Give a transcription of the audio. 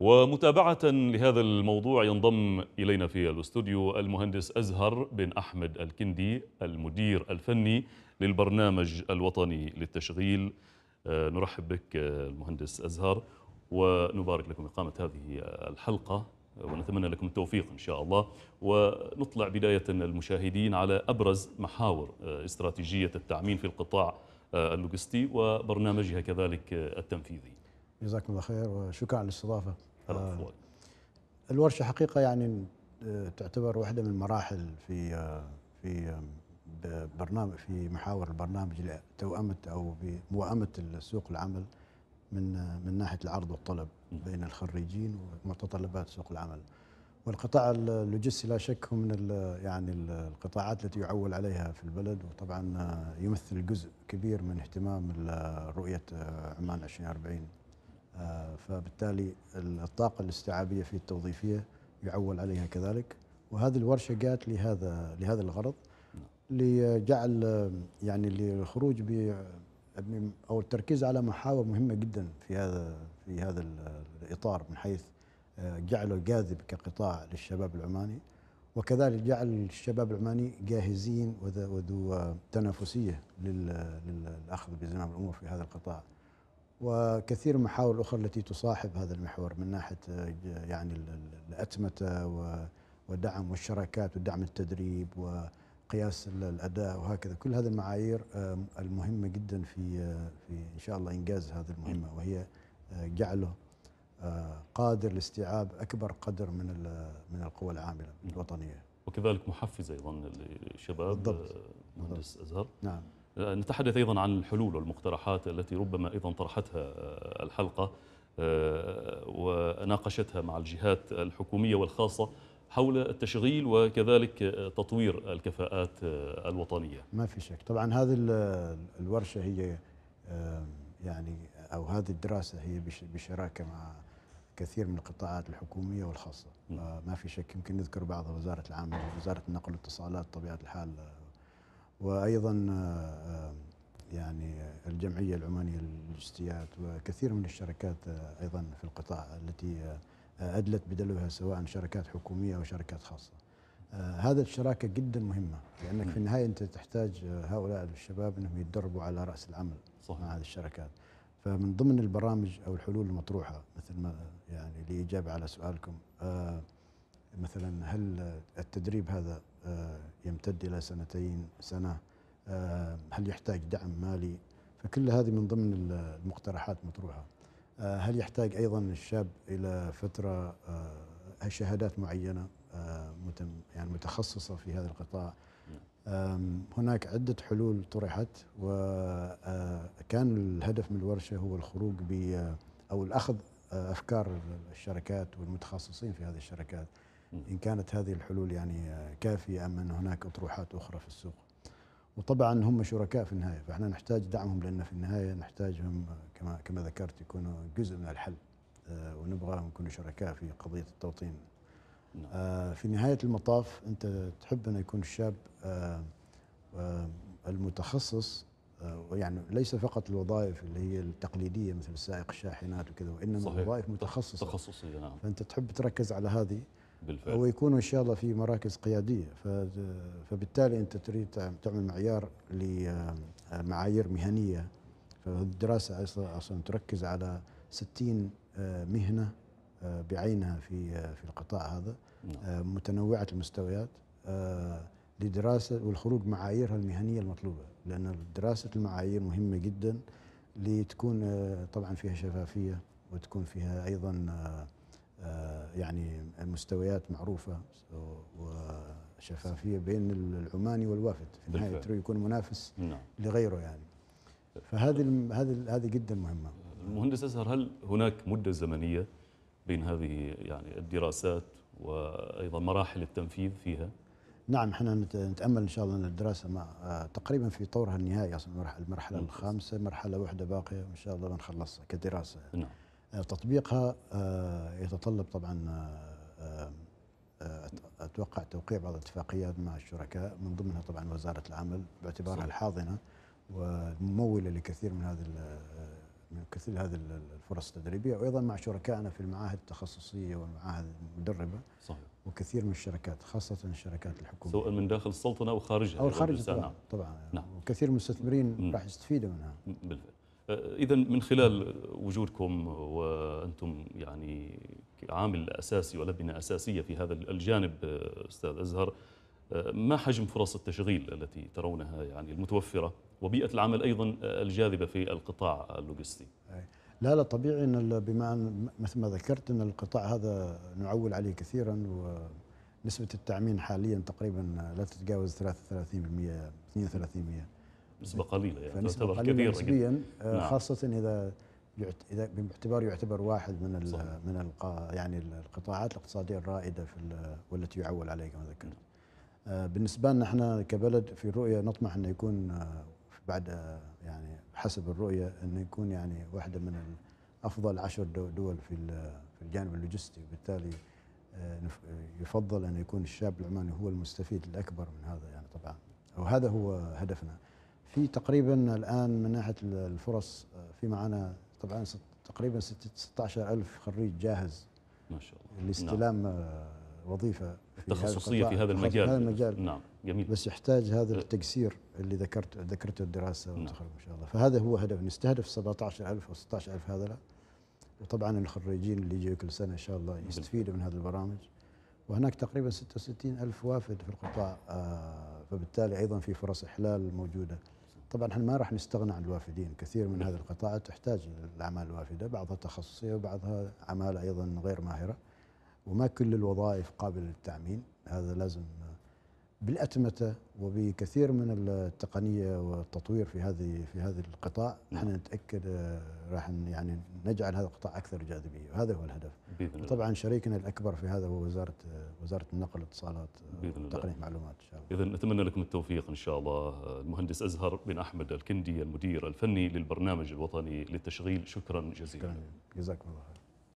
ومتابعة لهذا الموضوع ينضم إلينا في الاستوديو المهندس أزهر بن أحمد الكندي المدير الفني للبرنامج الوطني للتشغيل آه، نرحب بك آه، المهندس أزهر ونبارك لكم إقامة هذه الحلقة ونتمنى لكم التوفيق إن شاء الله ونطلع بداية المشاهدين على أبرز محاور آه، استراتيجية التعمين في القطاع اللوجستي وبرنامجها كذلك التنفيذي جزاكم الله خير وشكرا على الاستضافه آه، الورشه حقيقه يعني آه، تعتبر واحده من المراحل في آه، في برنامج في محاور البرنامج لتوأمة او بموائمه سوق العمل من من ناحيه العرض والطلب بين الخريجين ومتطلبات سوق العمل. والقطاع اللوجستي لا شك هو من يعني القطاعات التي يعول عليها في البلد وطبعا يمثل جزء كبير من اهتمام رؤيه عمان 2040 فبالتالي الطاقة الاستيعابية في التوظيفية يعول عليها كذلك وهذه الورشة جاءت لهذا لهذا الغرض لجعل يعني للخروج او التركيز على محاور مهمه جدا في هذا في هذا الاطار من حيث جعله جاذب كقطاع للشباب العماني وكذلك جعل الشباب العماني جاهزين وذو تنافسيه للاخذ بزمام الامور في هذا القطاع. وكثير من المحاور الاخرى التي تصاحب هذا المحور من ناحيه يعني الاتمته ودعم والشراكات ودعم التدريب وقياس الاداء وهكذا كل هذه المعايير المهمه جدا في في ان شاء الله انجاز هذه المهمه وهي آه، جعله آه، قادر لاستيعاب اكبر قدر من من القوى العامله الوطنيه وكذلك محفز ايضا للشباب آه، مهندس ازهر نعم آه، نتحدث أيضا عن الحلول والمقترحات التي ربما أيضا طرحتها آه، الحلقة آه، وناقشتها مع الجهات الحكومية والخاصة حول التشغيل وكذلك تطوير الكفاءات الوطنية ما في شك طبعا هذه الورشة هي يعني أو هذه الدراسة هي بشراكة مع كثير من القطاعات الحكومية والخاصة ما في شك يمكن نذكر بعضها وزارة العمل وزارة النقل والاتصالات طبيعة الحال وايضا آه، آه، يعني الجمعيه العمانيه للاجتياد وكثير من الشركات آه، ايضا في القطاع التي ادلت بدلوها سواء شركات حكوميه او شركات خاصه. هذا الشراكه جدا مهمه لانك في النهايه انت تحتاج هؤلاء الشباب انهم يتدربوا على راس العمل صح. مع هذه الشركات. فمن ضمن البرامج او الحلول المطروحه مثل ما يعني الاجابه على سؤالكم مثلا هل التدريب هذا يمتد إلى سنتين سنة آه، هل يحتاج دعم مالي فكل هذه من ضمن المقترحات مطروحة آه، هل يحتاج أيضا الشاب إلى فترة آه، شهادات معينة يعني متخصصة في هذا القطاع هناك عدة حلول طرحت وكان الهدف من الورشة هو الخروج ب أو الأخذ أفكار الشركات والمتخصصين في هذه الشركات إن كانت هذه الحلول يعني آه، كافية أم أن هناك أطروحات أخرى في السوق وطبعا هم شركاء في النهاية فإحنا نحتاج دعمهم لأن في النهاية نحتاجهم آه، كما, كما ذكرت يكونوا جزء من الحل آه، ونبغاهم يكونوا شركاء في قضية التوطين نعم. في نهاية المطاف أنت تحب أن يكون الشاب المتخصص يعني ليس فقط الوظائف اللي هي التقليديه مثل السائق الشاحنات وكذا وانما صحيح. وظائف متخصصه تخصصيه نعم فانت تحب تركز على هذه بالفعل او يكونوا ان شاء الله في مراكز قياديه فبالتالي انت تريد تعمل معيار لمعايير آه، مهنيه فالدراسه اصلا تركز على 60 آه، مهنه آه، بعينها في في القطاع هذا نعم. متنوعه المستويات لدراسه والخروج معاييرها المهنيه المطلوبه لان دراسه المعايير مهمه جدا لتكون طبعا فيها شفافيه وتكون فيها ايضا آه، يعني المستويات معروفه وشفافيه بين العماني والوافد في النهايه يكون منافس نعم. لغيره يعني فهذه هذه هذه جدا مهمه المهندس اسهر هل هناك مده زمنيه بين هذه يعني الدراسات وايضا مراحل التنفيذ فيها؟ نعم احنا نتامل ان شاء الله ان الدراسه مع آه، تقريبا في طورها النهائي اصلا المرحله الخامسه مرحله واحده باقيه وان شاء الله بنخلصها كدراسه نعم آه، تطبيقها آه، يتطلب طبعا آه، اتوقع توقيع بعض الاتفاقيات مع الشركاء من ضمنها طبعا وزاره العمل باعتبارها الحاضنه ومموله لكثير من هذه من كثير هذه الفرص التدريبيه وايضا مع شركائنا في المعاهد التخصصيه والمعاهد المدربه صحيح وكثير من الشركات خاصه الشركات الحكوميه سواء من داخل السلطنه وخارجها او خارجها طبعا, نعم. طبعا نعم. وكثير من المستثمرين راح يستفيدوا منها بالفعل آه، اذا من خلال وجودكم وانتم يعني عامل اساسي ولبنه اساسيه في هذا الجانب آه، استاذ ازهر آه، ما حجم فرص التشغيل التي ترونها يعني المتوفره وبيئه العمل ايضا الجاذبه في القطاع اللوجستي؟ لا لا طبيعي ان بما ان مثل ما ذكرت ان القطاع هذا نعول عليه كثيرا ونسبه التعمين حاليا تقريبا لا تتجاوز 33% 32% نسبة قليلة يعني تعتبر قليلة كبيرة نسبيا آه، نعم. خاصة إذا اذا باعتبار يعتبر واحد من ال من يعني القطاعات الاقتصاديه الرائده في والتي يعول عليها كما ذكرت. آه، بالنسبه لنا احنا كبلد في الرؤيه نطمح انه يكون آه، بعد يعني حسب الرؤيه انه يكون يعني واحده من افضل عشر دول في في الجانب اللوجستي وبالتالي يفضل ان يكون الشاب العماني هو المستفيد الاكبر من هذا يعني طبعا وهذا هو هدفنا. في تقريبا الان من ناحيه الفرص آه، في معنا طبعا تقريبا تقريبا 16000 خريج جاهز ما شاء الله لاستلام نعم. آه، وظيفه تخصصيه في هذا المجال في هذا المجال نعم جميل بس يحتاج هذا أه. التقسير اللي ذكرت ذكرته الدراسه نعم. والتخرج نعم. ان شاء الله فهذا هو هدف نستهدف 17000 او 16000 هذا لا. وطبعا الخريجين اللي يجوا كل سنه ان شاء الله يستفيدوا من هذه البرامج وهناك تقريبا 66 ألف وافد في القطاع فبالتالي أيضا في فرص إحلال موجودة طبعا احنا ما راح نستغنى عن الوافدين كثير من هذه القطاعات تحتاج الاعمال الوافده بعضها تخصصيه وبعضها اعمال ايضا غير ماهره وما كل الوظائف قابله للتامين هذا لازم بالاتمته وبكثير من التقنيه والتطوير في هذه في هذا القطاع نعم. نحن نتاكد آه، راح يعني نجعل هذا القطاع اكثر جاذبيه وهذا هو الهدف بإذن طبعا شريكنا الاكبر في هذا هو وزاره آه، وزاره النقل والاتصالات آه، وتقنيه المعلومات ان شاء الله اذا اتمنى لكم التوفيق ان شاء الله المهندس ازهر بن احمد الكندي المدير الفني للبرنامج الوطني للتشغيل شكرا جزيلا شكرا جزاكم الله خير